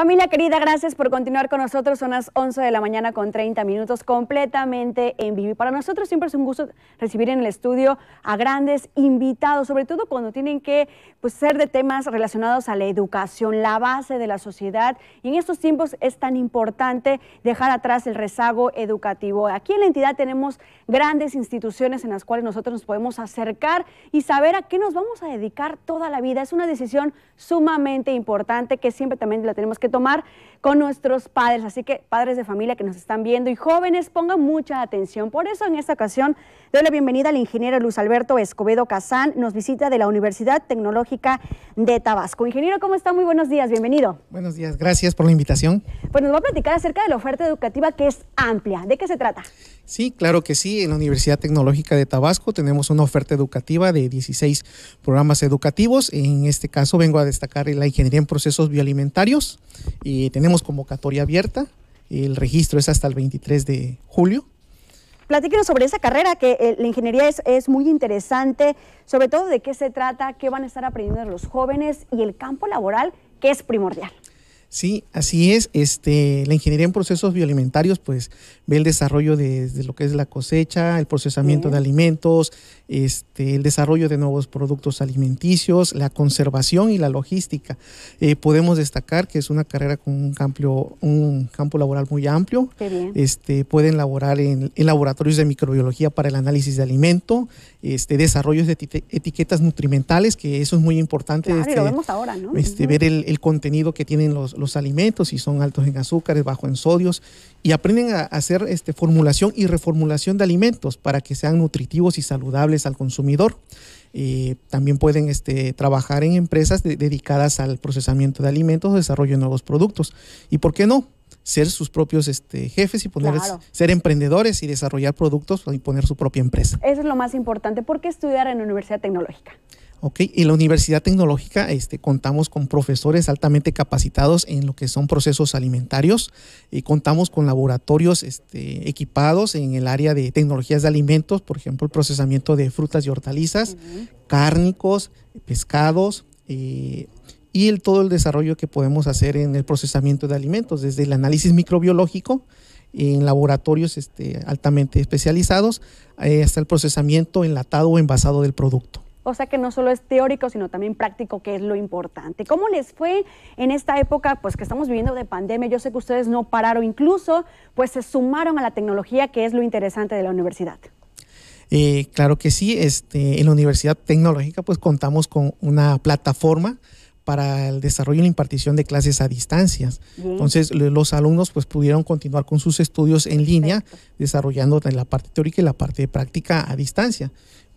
Familia querida, gracias por continuar con nosotros. Son las 11 de la mañana con 30 minutos completamente en vivo. Y para nosotros siempre es un gusto recibir en el estudio a grandes invitados, sobre todo cuando tienen que pues, ser de temas relacionados a la educación, la base de la sociedad. Y en estos tiempos es tan importante dejar atrás el rezago educativo. Aquí en la entidad tenemos grandes instituciones en las cuales nosotros nos podemos acercar y saber a qué nos vamos a dedicar toda la vida. Es una decisión sumamente importante que siempre también la tenemos que tomar con nuestros padres. Así que padres de familia que nos están viendo y jóvenes, pongan mucha atención. Por eso en esta ocasión doy la bienvenida al ingeniero Luis Alberto Escobedo Casán. Nos visita de la Universidad Tecnológica de Tabasco. Ingeniero, ¿cómo está? Muy buenos días, bienvenido. Buenos días, gracias por la invitación. Pues nos va a platicar acerca de la oferta educativa que es amplia. ¿De qué se trata? Sí, claro que sí. En la Universidad Tecnológica de Tabasco tenemos una oferta educativa de 16 programas educativos. En este caso vengo a destacar la ingeniería en procesos bioalimentarios, y tenemos convocatoria abierta, el registro es hasta el 23 de julio. Platíquenos sobre esa carrera, que eh, la ingeniería es, es, muy interesante, sobre todo de qué se trata, qué van a estar aprendiendo los jóvenes y el campo laboral, que es primordial. Sí, así es. Este, la ingeniería en procesos bioalimentarios, pues, ve el desarrollo de, lo que es la cosecha, el procesamiento de alimentos, este, el desarrollo de nuevos productos alimenticios, la conservación y la logística. Eh, podemos destacar que es una carrera con un, amplio, un campo laboral muy amplio. Este, pueden laborar en, laboratorios de microbiología para el análisis de alimento, este, desarrollos de etiquetas nutrimentales, que eso es muy importante. este, vemos ahora, ¿no? Este, Ver el contenido que tienen los los alimentos, y son altos en azúcares, bajos en sodios, y aprenden a hacer este, formulación y reformulación de alimentos para que sean nutritivos y saludables al consumidor. Eh, también pueden este, trabajar en empresas dedicadas al procesamiento de alimentos desarrollo de nuevos productos. ¿Y por qué no? ser sus propios este, jefes y poner, ser emprendedores y desarrollar productos y poner su propia empresa. Eso es lo más importante. ¿Por qué estudiar en la Universidad Tecnológica? Ok, En la Universidad Tecnológica este, contamos con profesores altamente capacitados en lo que son procesos alimentarios y contamos con laboratorios este, equipados en el área de tecnologías de alimentos, por ejemplo, el procesamiento de frutas y hortalizas, cárnicos, pescados. Eh, y todo el desarrollo que podemos hacer en el procesamiento de alimentos, desde el análisis microbiológico, en laboratorios este, altamente especializados, eh, hasta el procesamiento enlatado o envasado del producto. O sea que no solo es teórico, sino también práctico, que es lo importante. ¿Cómo les fue en esta época pues que estamos viviendo de pandemia? Yo sé que ustedes no pararon, incluso pues se sumaron a la tecnología, que es lo interesante de la universidad. Eh, claro que sí, este, en la Universidad Tecnológica pues contamos con una plataforma para el desarrollo y la impartición de clases a distancias. Entonces, los alumnos pues pudieron continuar con sus estudios en línea, desarrollando la parte teórica y la parte de práctica a distancia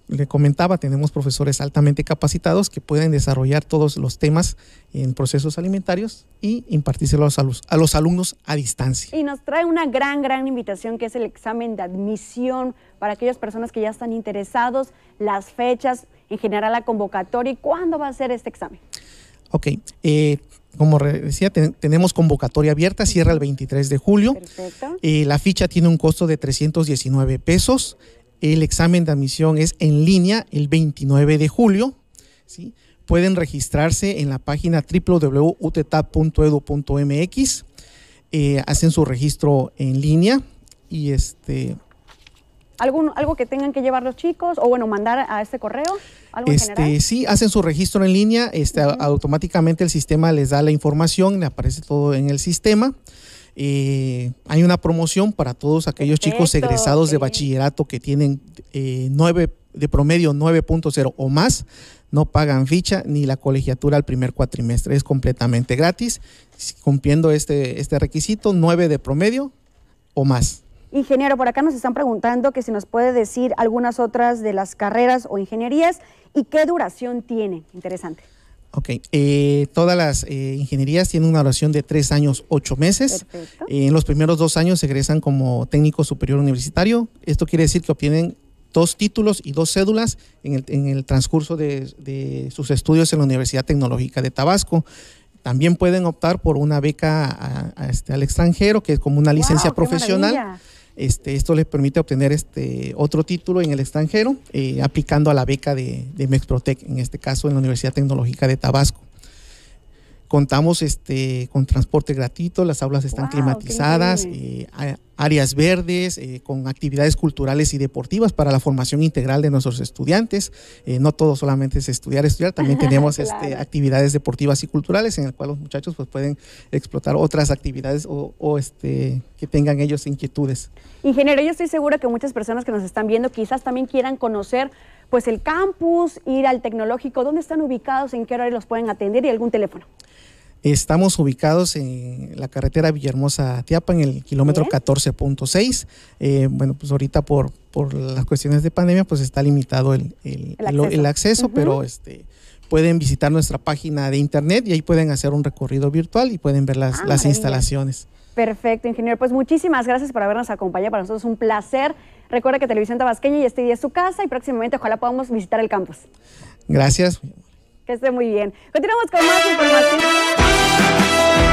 le comentaba, tenemos profesores altamente capacitados que pueden desarrollar todos los temas en procesos alimentarios y impartírselos a los, alumnos a distancia. Y nos trae una gran, gran invitación que es el examen de admisión para aquellas personas que ya están interesados, las fechas, en general la convocatoria y cuándo va a ser este examen. Ok, eh, como decía, tenemos convocatoria abierta, cierra el 23 de julio. Perfecto. Eh, la ficha tiene un costo de 319 pesos. El examen de admisión es en línea el 29 de julio. ¿sí? Pueden registrarse en la página www.utetap.edu.mx. Eh, hacen su registro en línea y este algo que tengan que llevar los chicos o bueno, mandar a este correo? ¿Algo este, Sí, hacen su registro en línea, este, automáticamente el sistema les da la información, le aparece todo en el sistema. Eh, hay una promoción para todos aquellos chicos egresados de bachillerato que tienen eh, 9, de promedio 9.0 o más. No pagan ficha ni la colegiatura al primer cuatrimestre. Es completamente gratis, cumpliendo este, este requisito, 9 de promedio o más. Ingeniero, por acá nos están preguntando que si nos puede decir algunas otras de las carreras o ingenierías y qué duración tiene. Interesante. Ok, eh, todas las eh, ingenierías tienen una duración de tres años, ocho meses. Eh, en los primeros dos años se egresan como técnico superior universitario. Esto quiere decir que obtienen dos títulos y dos cédulas en el, transcurso de, sus estudios en la Universidad Tecnológica de Tabasco. También pueden optar por una beca este, al extranjero, que es como una licencia profesional. Este, esto les permite obtener este, otro título en el extranjero, eh, aplicando a la beca de, Mexprotec, en este caso en la Universidad Tecnológica de Tabasco. Contamos este, con transporte gratuito, las aulas están climatizadas, áreas verdes, eh, con actividades culturales y deportivas para la formación integral de nuestros estudiantes. Eh, no todo solamente es estudiar, estudiar, también tenemos este, actividades deportivas y culturales en el cual los muchachos pues, pueden explotar otras actividades o, este, que tengan ellos inquietudes. Ingeniero, yo estoy segura que muchas personas que nos están viendo quizás también quieran conocer pues el campus, ir al tecnológico, dónde están ubicados, en qué horario los pueden atender y algún teléfono. Estamos ubicados en la carretera Villahermosa-Tiapa, en el kilómetro 14.6. Eh, bueno, pues ahorita por, por las cuestiones de pandemia, pues está limitado el, acceso, pero este pueden visitar nuestra página de internet y ahí pueden hacer un recorrido virtual y pueden ver las, ah, las instalaciones. Perfecto, ingeniero. Pues muchísimas gracias por habernos acompañado. Para nosotros es un placer. Recuerda que Televisión Tabasqueña y este día es su casa y próximamente ojalá podamos visitar el campus. Gracias. Que esté muy bien. Continuamos con más información. Thank you.